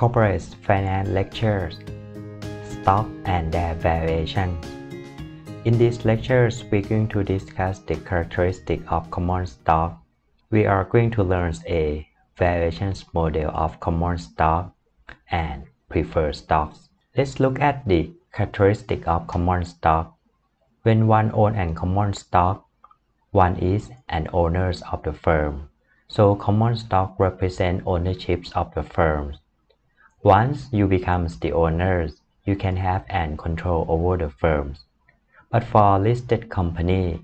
corporate finance lectures, stock and their variations. In these lectures, we're going to discuss the characteristics of common stock. We are going to learn a variations model of common stock and preferred stocks. Let's look at the characteristic of common stock. When one owns a common stock, one is an owner of the firm. So common stock represents ownerships of the firms. Once you become the owners, you can have and control over the firms. But for a listed company,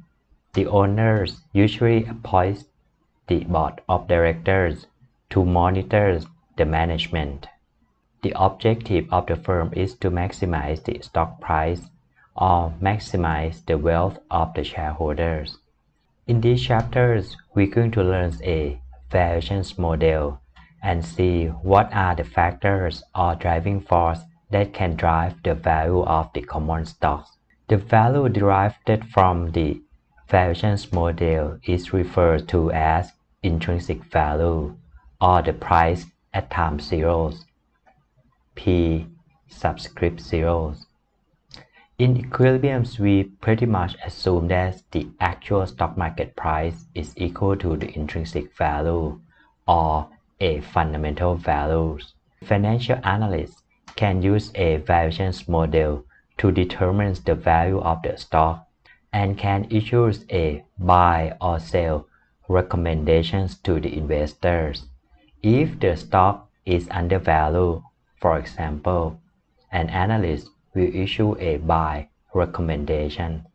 the owners usually appoint the board of directors to monitor the management. The objective of the firm is to maximize the stock price or maximize the wealth of the shareholders. In these chapters, we're going to learn a valuation model and see what are the factors or driving force that can drive the value of the common stocks. The value derived from the valuations model is referred to as intrinsic value or the price at time zeros, P subscript zeros. In equilibriums, we pretty much assume that the actual stock market price is equal to the intrinsic value or a fundamental values. Financial analysts can use a valuation model to determine the value of the stock and can issue a buy or sell recommendations to the investors. If the stock is undervalued, for example, an analyst will issue a buy recommendation.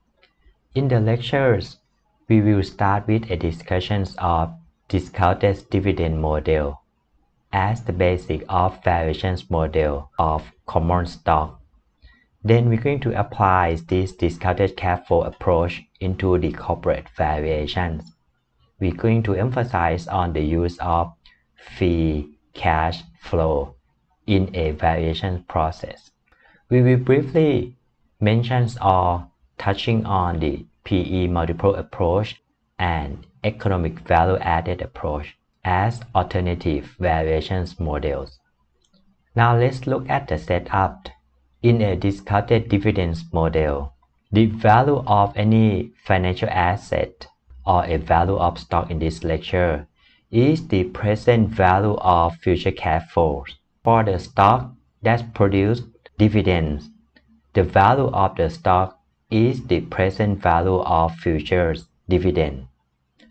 In the lectures, we will start with a discussion of discounted dividend model as the basic of variations model of common stock. Then we're going to apply this discounted careful approach into the corporate valuations. We're going to emphasize on the use of free cash flow in a valuation process. We will briefly mention or touching on the PE multiple approach and economic value-added approach as alternative valuations models. Now let's look at the setup. In a discounted dividends model, the value of any financial asset or a value of stock in this lecture is the present value of future cash flows. For the stock that produced dividends, the value of the stock is the present value of future dividends.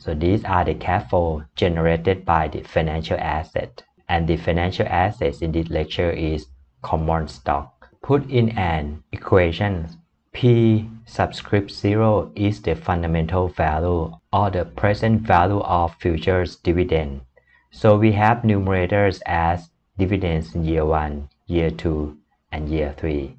So these are the cash flow generated by the financial asset. And the financial assets in this lecture is common stock. Put in an equation P subscript 0 is the fundamental value or the present value of futures dividend. So we have numerators as dividends in year 1, year 2, and year 3.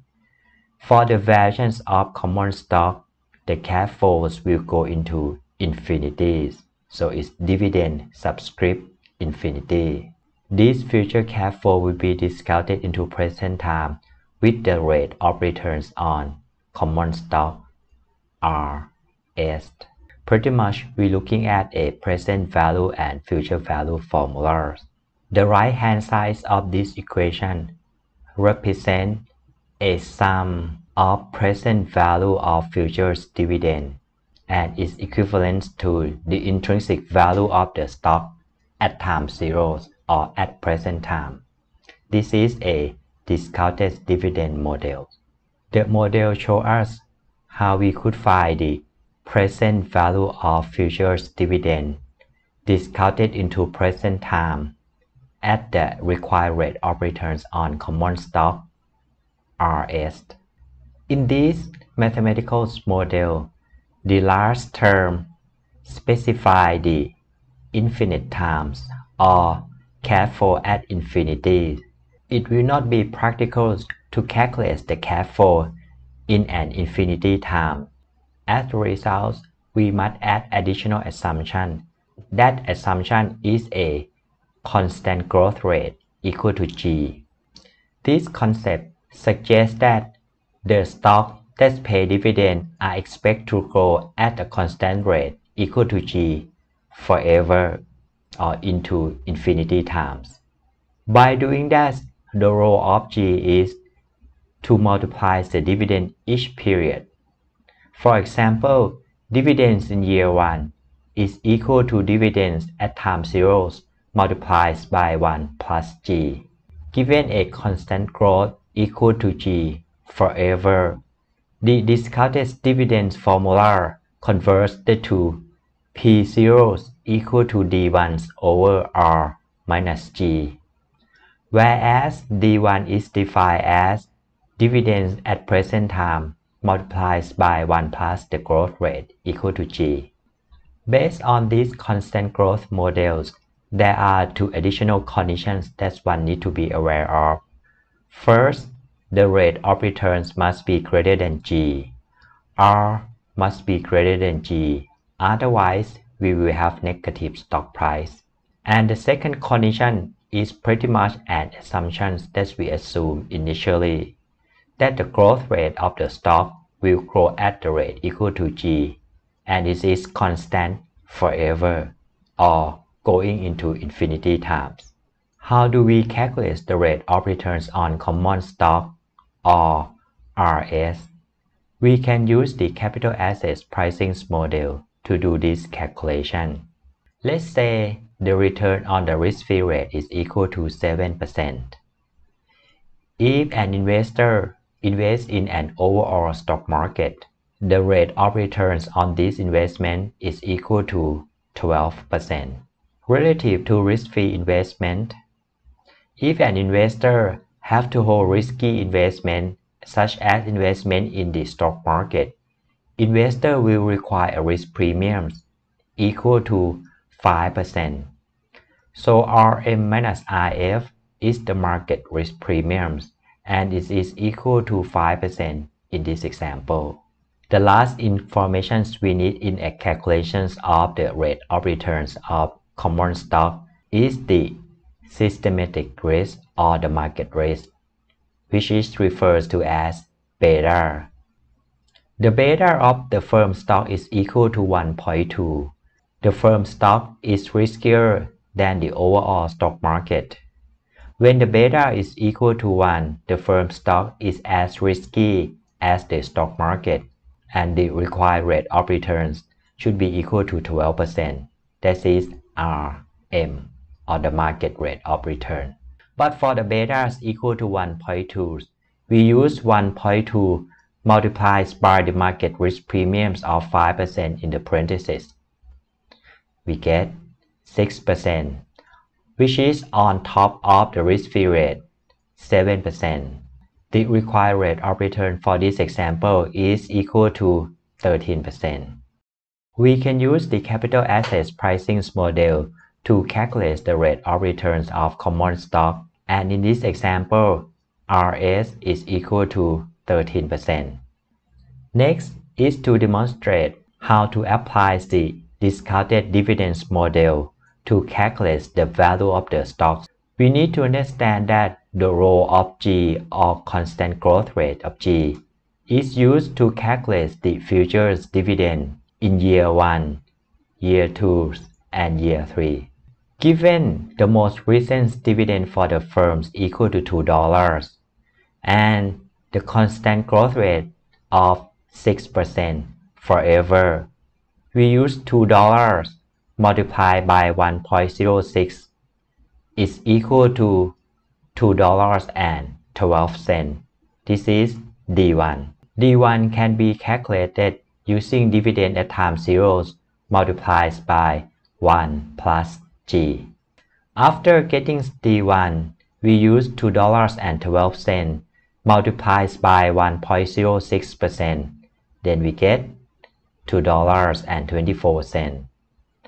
For the versions of common stock, the cash flows will go into infinities, so it's dividend subscript infinity. This future cash flow will be discounted into present time with the rate of returns on common stock R S. Pretty much we're looking at a present value and future value formulas. The right hand side of this equation represents a sum of present value of futures dividend and its equivalence to the intrinsic value of the stock at time zero or at present time. This is a discounted dividend model. The model shows us how we could find the present value of future dividend discounted into present time at the required rate of returns on common stock RS. In this mathematical model, the last term specify the infinite times or careful at infinity. It will not be practical to calculate the careful in an infinity time. As a result, we must add additional assumption. That assumption is a constant growth rate equal to g. This concept suggests that the stock that pay dividend are expected to grow at a constant rate equal to g forever or into infinity times. By doing that, the role of g is to multiply the dividend each period. For example, dividends in year 1 is equal to dividends at time zero's multiplied by 1 plus g, given a constant growth equal to g forever the discounted dividend formula converts the two P0s equal to D1 over R minus G, whereas D1 is defined as dividends at present time multiplied by 1 plus the growth rate equal to G. Based on these constant growth models, there are two additional conditions that one need to be aware of. First, the rate of returns must be greater than G. R must be greater than G, otherwise we will have negative stock price. And the second condition is pretty much an assumption that we assume initially, that the growth rate of the stock will grow at the rate equal to G, and it is constant forever or going into infinity times. How do we calculate the rate of returns on common stock or RS. We can use the capital assets pricing model to do this calculation. Let's say the return on the risk-free rate is equal to 7%. If an investor invests in an overall stock market, the rate of returns on this investment is equal to 12%. Relative to risk-free investment, if an investor have to hold risky investment such as investment in the stock market. Investor will require a risk premium equal to 5%. So RM minus IF is the market risk premiums and it is equal to 5% in this example. The last information we need in a calculations of the rate of returns of common stock is the systematic risk or the market risk, which is referred to as beta. The beta of the firm stock is equal to 1.2. The firm stock is riskier than the overall stock market. When the beta is equal to 1, the firm stock is as risky as the stock market, and the required rate of returns should be equal to 12%. That is RM, or the market rate of return. But for the betas equal to 1.2, we use 1.2 multiplied by the market risk premiums of 5% in the parentheses. We get 6%, which is on top of the risk-free rate, 7%. The required rate of return for this example is equal to 13%. We can use the capital assets pricing model to calculate the rate of returns of common stock and in this example RS is equal to 13%. Next is to demonstrate how to apply the discounted dividends model to calculate the value of the stocks. We need to understand that the role of G or constant growth rate of G is used to calculate the future's dividend in year 1, year 2, and year 3. Given the most recent dividend for the firms equal to $2 and the constant growth rate of 6% forever, we use $2 multiplied by 1.06 is equal to $2.12. This is D1. D1 can be calculated using dividend at time zeros multiplied by 1 plus after getting D1, we use $2.12 multiplied by 1.06%. Then we get $2.24.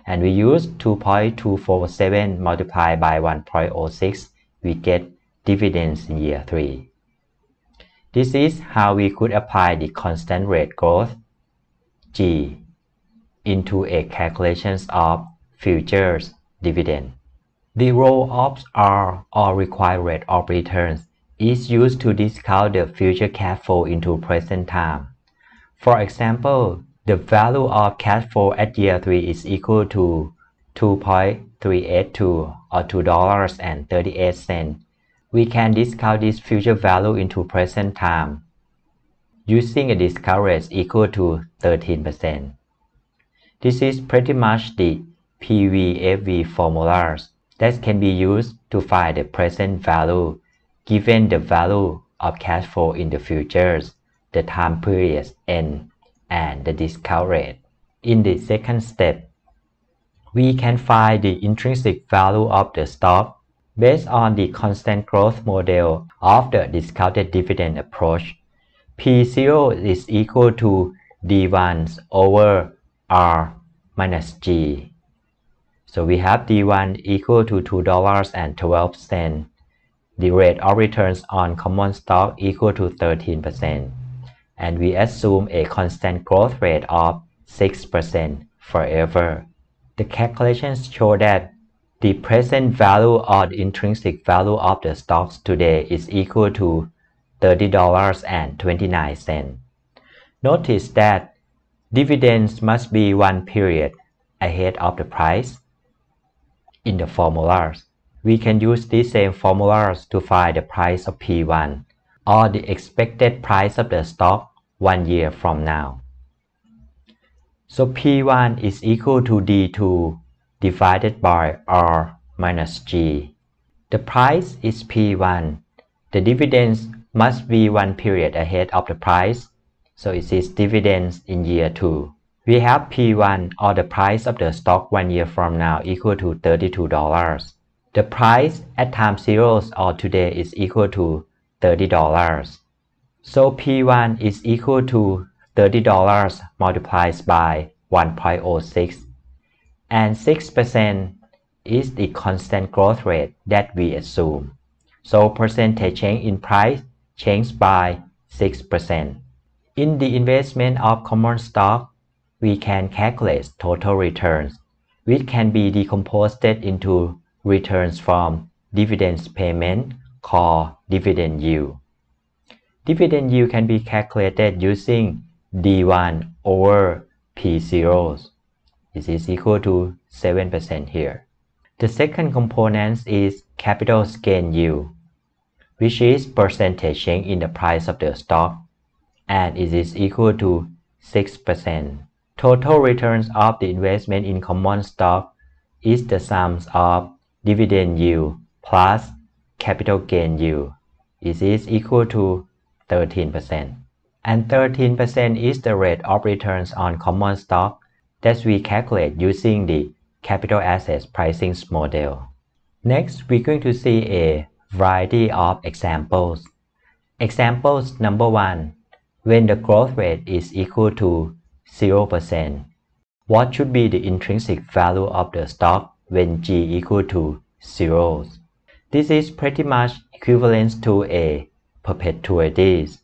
And we use 2.247 multiplied by 1.06, we get dividends in year 3. This is how we could apply the constant rate growth G into a calculations of futures dividend. The role of R or required rate of returns is used to discount the future cash flow into present time. For example, the value of cash flow at year 3 is equal to 2.382 or $2.38. We can discount this future value into present time using a discount rate equal to 13%. This is pretty much the PVFV formulas that can be used to find the present value given the value of cash flow in the futures, the time period n, and the discount rate. In the second step, we can find the intrinsic value of the stock based on the constant growth model of the discounted dividend approach. P0 is equal to D1 over R minus G. So we have D1 equal to $2.12. The rate of returns on common stock equal to 13%. And we assume a constant growth rate of 6% forever. The calculations show that the present value or the intrinsic value of the stocks today is equal to $30.29. Notice that dividends must be one period ahead of the price in the formulas. We can use these same formulas to find the price of P1 or the expected price of the stock one year from now. So P1 is equal to D2 divided by R minus G. The price is P1. The dividends must be one period ahead of the price, so it is dividends in year 2. We have P1 or the price of the stock one year from now equal to $32. The price at time zeros or today is equal to $30. So P1 is equal to $30 multiplied by 1.06 and 6% is the constant growth rate that we assume. So percentage change in price changed by 6%. In the investment of common stock, we can calculate total returns, which can be decomposed into returns from dividends payment called dividend yield. Dividend yield can be calculated using D1 over P0. This is equal to 7% here. The second component is capital gain yield, which is percentage change in the price of the stock, and it is equal to 6%. Total returns of the investment in common stock is the sum of dividend yield plus capital gain yield. It is equal to 13%. And 13% is the rate of returns on common stock that we calculate using the capital assets pricing model. Next, we're going to see a variety of examples. Examples number one, when the growth rate is equal to 0%. What should be the intrinsic value of the stock when G equal to 0? This is pretty much equivalent to a perpetuities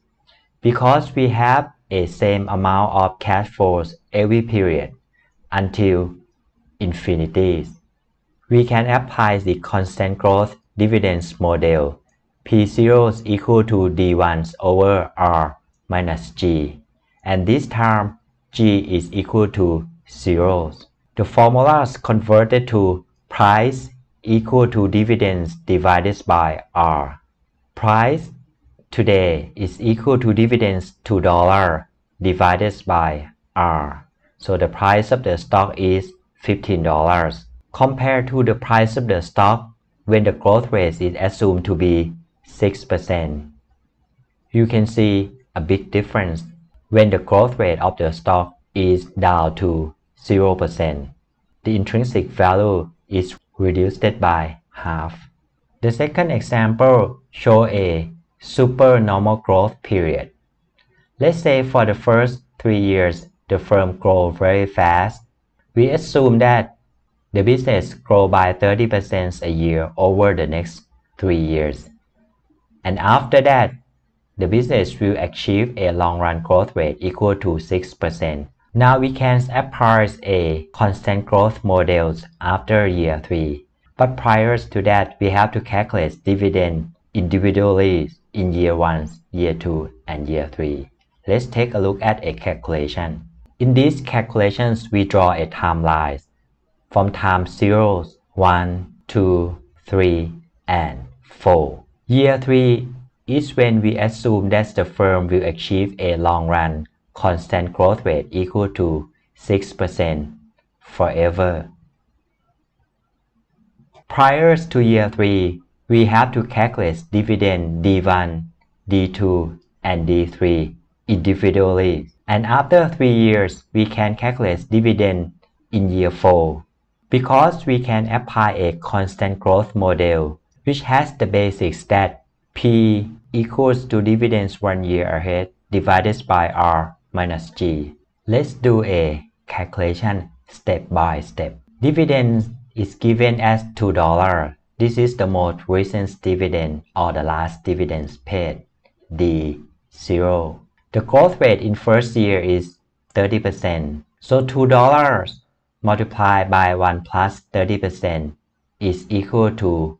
because we have a same amount of cash flows every period until infinity. We can apply the constant growth dividends model P0 is equal to D1 over R minus G and this term G is equal to zero. The formulas converted to price equal to dividends divided by R. Price today is equal to dividends to dollar divided by R. So the price of the stock is $15 compared to the price of the stock when the growth rate is assumed to be 6%. You can see a big difference when the growth rate of the stock is down to 0%, the intrinsic value is reduced by half. The second example shows a supernormal growth period. Let's say for the first three years, the firm grow very fast. We assume that the business grow by 30% a year over the next three years. And after that, the business will achieve a long-run growth rate equal to 6%. Now we can apply a constant growth model after year 3. But prior to that, we have to calculate dividend individually in year 1, year 2, and year 3. Let's take a look at a calculation. In these calculations, we draw a timeline from time 0, 1, 2, 3, and 4. Year 3 is when we assume that the firm will achieve a long-run constant growth rate equal to 6% forever. Prior to year 3, we have to calculate dividend D1, D2, and D3 individually. And after 3 years, we can calculate dividend in year 4 because we can apply a constant growth model which has the basics that P equals to dividends one year ahead divided by R minus G. Let's do a calculation step by step. Dividend is given as $2. This is the most recent dividend or the last dividends paid, D0. The growth rate in first year is 30%. So $2 multiplied by 1 plus 30% is equal to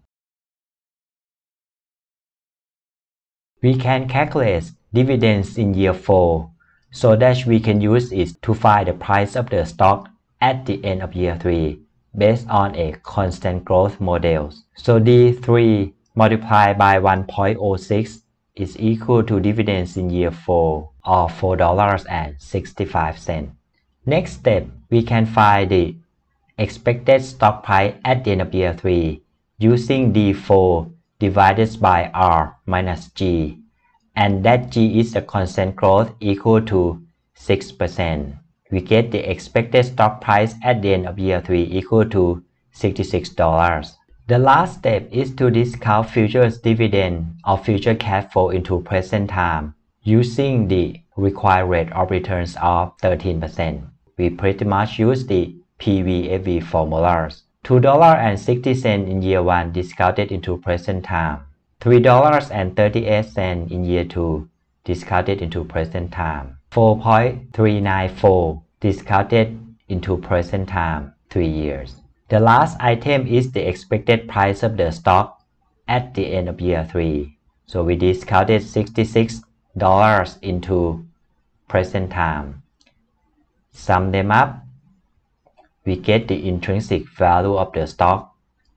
We can calculate dividends in year 4 so that we can use it to find the price of the stock at the end of year 3 based on a constant growth model. So D3 multiplied by 1.06 is equal to dividends in year 4 or $4.65. Next step, we can find the expected stock price at the end of year 3 using D4 divided by R minus G and that G is the constant growth equal to 6%. We get the expected stock price at the end of year 3 equal to $66. The last step is to discount futures dividend or future cash flow into present time using the required rate of returns of 13%. We pretty much use the PVAV formulas. $2.60 in year 1 discounted into present time, $3.38 in year 2 discounted into present time, 4.394 discounted into present time, 3 years. The last item is the expected price of the stock at the end of year 3. So we discounted $66 into present time. Sum them up we get the intrinsic value of the stock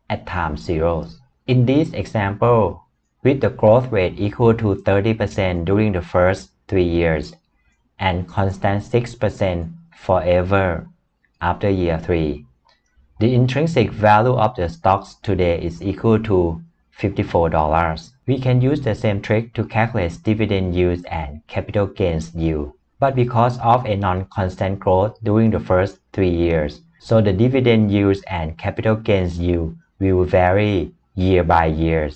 at time zeros. In this example, with the growth rate equal to 30% during the first three years and constant 6% forever after year 3. The intrinsic value of the stocks today is equal to $54. We can use the same trick to calculate dividend yield and capital gains yield. But because of a non-constant growth during the first three years, so the dividend yields and capital gains yield will vary year by year.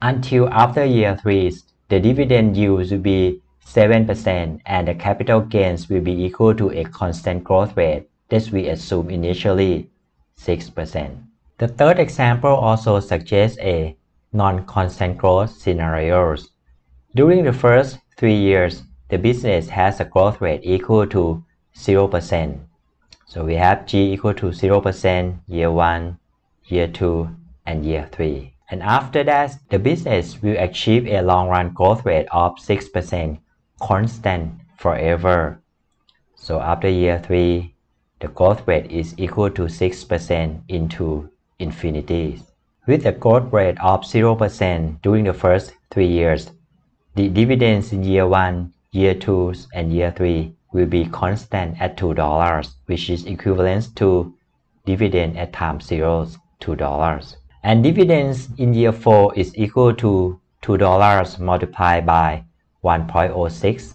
Until after year 3, the dividend yield will be 7% and the capital gains will be equal to a constant growth rate that we assume initially 6%. The third example also suggests a non-constant growth scenarios. During the first three years, the business has a growth rate equal to 0%. So we have G equal to 0% year 1, year 2, and year 3. And after that, the business will achieve a long-run growth rate of 6% constant forever. So after year 3, the growth rate is equal to 6% into infinity. With a growth rate of 0% during the first 3 years, the dividends in year 1, year 2, and year 3 will be constant at $2, which is equivalent to dividend at time 0, $2. And dividends in year 4 is equal to $2 multiplied by 1.06,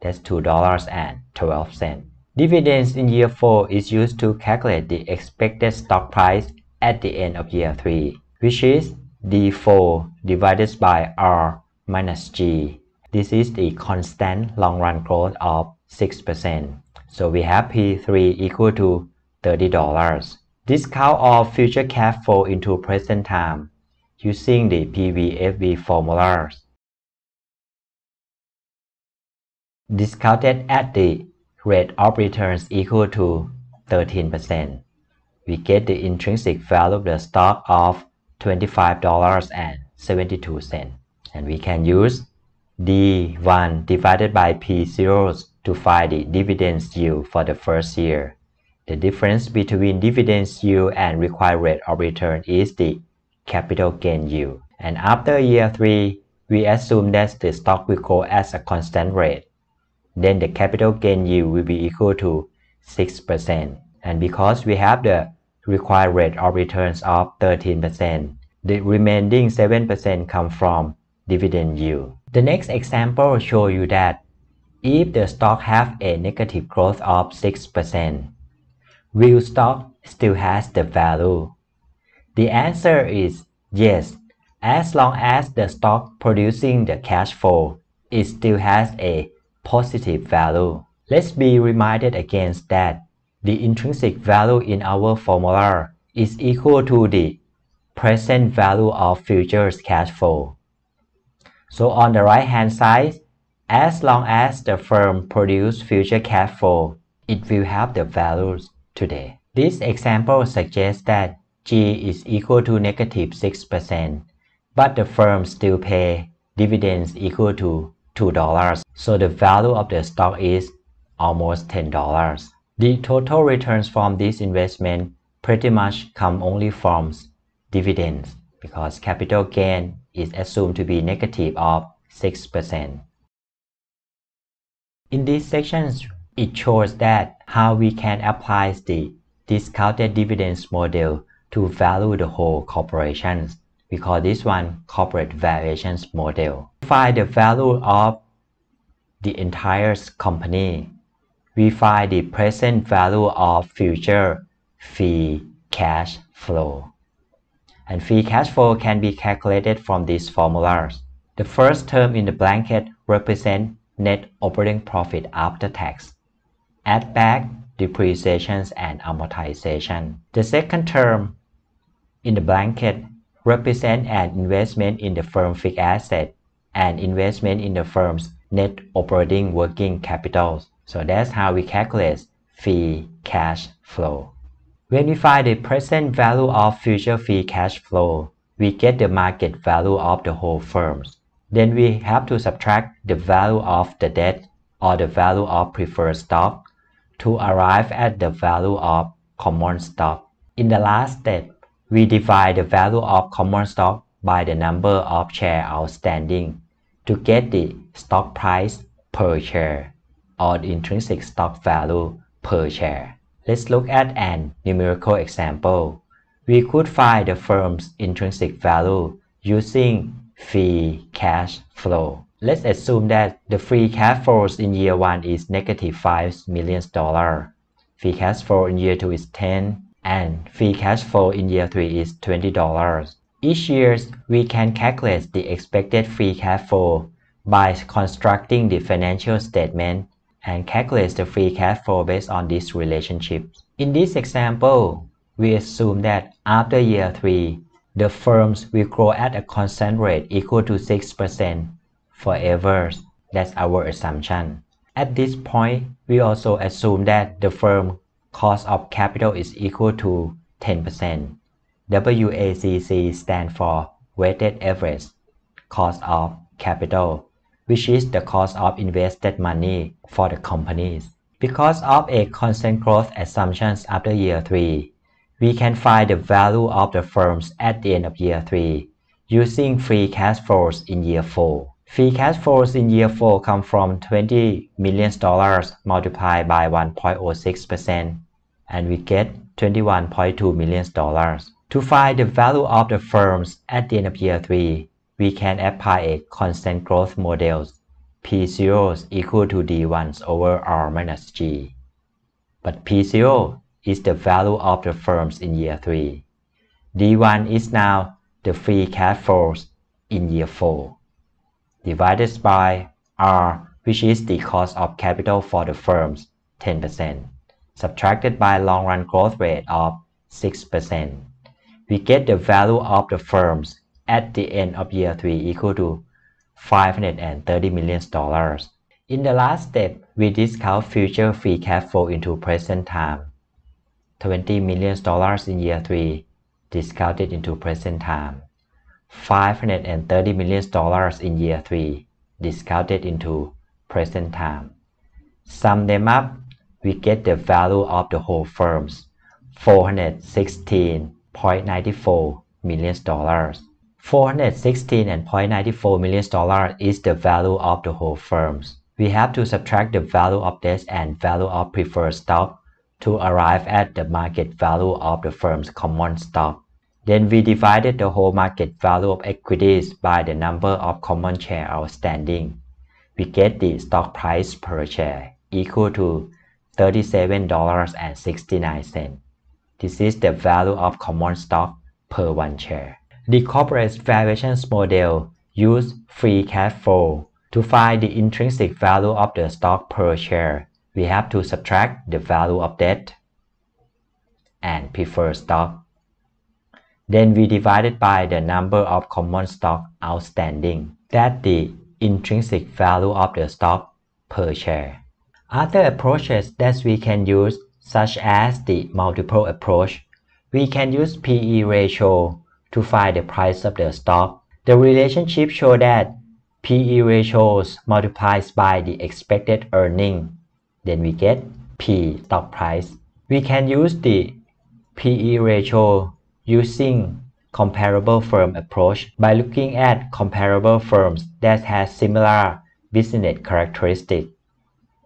that's $2.12. Dividends in year 4 is used to calculate the expected stock price at the end of year 3, which is D4 divided by R minus G. This is the constant long-run growth of 6%. So we have P3 equal to $30. Discount all future cash flow into present time using the PVFV formulas. Discounted at the rate of returns equal to 13%. We get the intrinsic value of the stock of $25.72. And we can use D1 divided by P zeros to find the dividend yield for the first year. The difference between dividend yield and required rate of return is the capital gain yield. And after year 3, we assume that the stock will grow at a constant rate. Then the capital gain yield will be equal to 6%. And because we have the required rate of returns of 13%, the remaining 7% come from dividend yield. The next example show you that if the stock have a negative growth of 6%, will stock still has the value? The answer is yes, as long as the stock producing the cash flow, it still has a positive value. Let's be reminded again that the intrinsic value in our formula is equal to the present value of futures cash flow. So on the right hand side, as long as the firm produces future cash flow, it will have the values today. This example suggests that G is equal to negative 6%, but the firm still pay dividends equal to $2, so the value of the stock is almost $10. The total returns from this investment pretty much come only from dividends because capital gain is assumed to be negative of 6%. In these sections, it shows that how we can apply the discounted dividends model to value the whole corporation. We call this one corporate valuations model. To Find the value of the entire company. We find the present value of future free cash flow. And free cash flow can be calculated from these formulas. The first term in the blanket represents net operating profit after tax. Add back depreciations and amortization. The second term in the blanket represent an investment in the firm's fixed asset and investment in the firm's net operating working capital. So that's how we calculate free cash flow. When we find the present value of future free cash flow, we get the market value of the whole firms then we have to subtract the value of the debt or the value of preferred stock to arrive at the value of common stock. In the last step, we divide the value of common stock by the number of shares outstanding to get the stock price per share or the intrinsic stock value per share. Let's look at an numerical example. We could find the firm's intrinsic value using free cash flow. Let's assume that the free cash flows in year 1 is negative $5 million. Free cash flow in year 2 is 10 and free cash flow in year 3 is $20. Each year, we can calculate the expected free cash flow by constructing the financial statement and calculate the free cash flow based on this relationship. In this example, we assume that after year 3, the firms will grow at a constant rate equal to 6% forever. That's our assumption. At this point, we also assume that the firm cost of capital is equal to 10%. WACC stands for weighted average cost of capital, which is the cost of invested money for the companies. Because of a constant growth assumptions after year 3, we can find the value of the firms at the end of year 3 using free cash flows in year 4. Free cash flows in year 4 come from $20 million multiplied by 1.06% and we get $21.2 million. To find the value of the firms at the end of year 3, we can apply a constant growth model P0 is equal to D1 over R minus G. But P0 is the value of the firms in year 3. D1 is now the free cash flows in year 4 divided by R which is the cost of capital for the firms 10% subtracted by long run growth rate of 6%. We get the value of the firms at the end of year 3 equal to 530 million dollars. In the last step, we discount future free cash flow into present time 20 million dollars in year 3 discounted into present time 530 million dollars in year 3 discounted into present time sum them up we get the value of the whole firms 416.94 million dollars 416.94 million dollars is the value of the whole firms we have to subtract the value of this and value of preferred stock to arrive at the market value of the firm's common stock. Then we divided the whole market value of equities by the number of common shares outstanding. We get the stock price per share equal to $37.69. This is the value of common stock per one share. The corporate valuation model used free cash flow to find the intrinsic value of the stock per share we have to subtract the value of debt and preferred stock. Then we divide it by the number of common stock outstanding. That's the intrinsic value of the stock per share. Other approaches that we can use, such as the multiple approach, we can use PE ratio to find the price of the stock. The relationship shows that PE ratios multiplies by the expected earning then we get P stock price. We can use the PE ratio using comparable firm approach by looking at comparable firms that has similar business characteristic.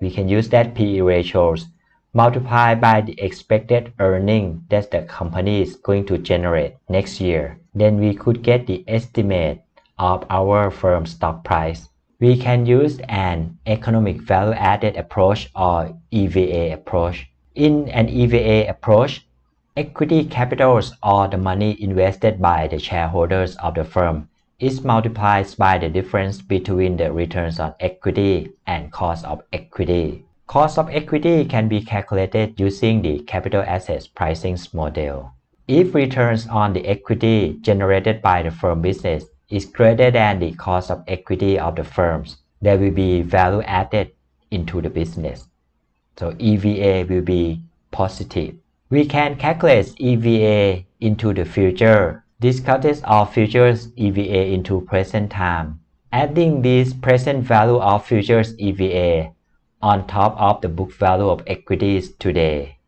We can use that PE ratios multiplied by the expected earning that the company is going to generate next year. Then we could get the estimate of our firm stock price we can use an economic value added approach or EVA approach. In an EVA approach, equity capitals or the money invested by the shareholders of the firm is multiplied by the difference between the returns on equity and cost of equity. Cost of equity can be calculated using the capital assets pricing model. If returns on the equity generated by the firm business is greater than the cost of equity of the firms, there will be value added into the business. So EVA will be positive. We can calculate EVA into the future. This cuts our futures EVA into present time. Adding this present value of futures EVA on top of the book value of equities today,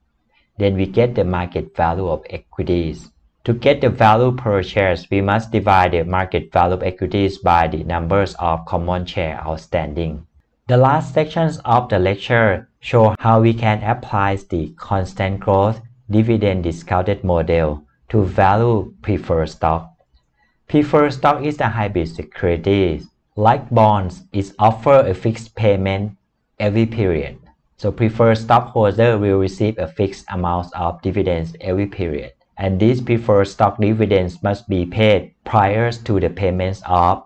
then we get the market value of equities. To get the value per shares, we must divide the market value of equities by the numbers of common shares outstanding. The last sections of the lecture show how we can apply the constant growth dividend discounted model to value preferred stock. Preferred stock is a hybrid security. Like bonds, it offers a fixed payment every period. So preferred stockholder will receive a fixed amount of dividends every period and these preferred stock dividends must be paid prior to the payments of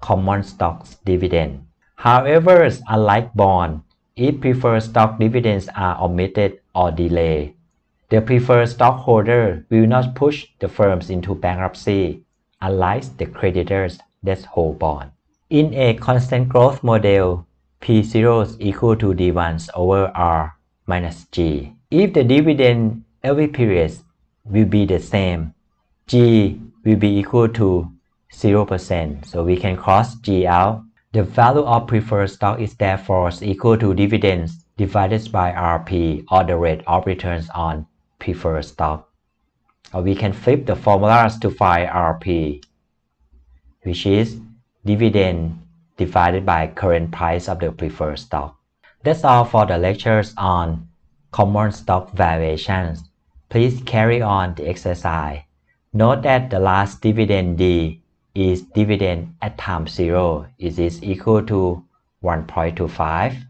common stock dividend. However, unlike bond, if preferred stock dividends are omitted or delayed, the preferred stockholder will not push the firms into bankruptcy, unlike the creditors that hold bond. In a constant growth model, P0 is equal to D1 over R minus G. If the dividend every period will be the same. G will be equal to 0%. So we can cross G out. The value of preferred stock is therefore equal to dividends divided by RP or the rate of returns on preferred stock. Or we can flip the formulas to find RP, which is dividend divided by current price of the preferred stock. That's all for the lectures on common stock valuations. Please carry on the exercise. Note that the last dividend D is dividend at time 0. It is equal to 1.25.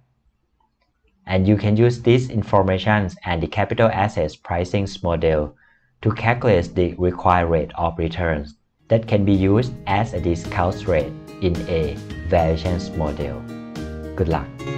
And you can use this information and the capital assets pricing model to calculate the required rate of returns that can be used as a discount rate in a valuation model. Good luck!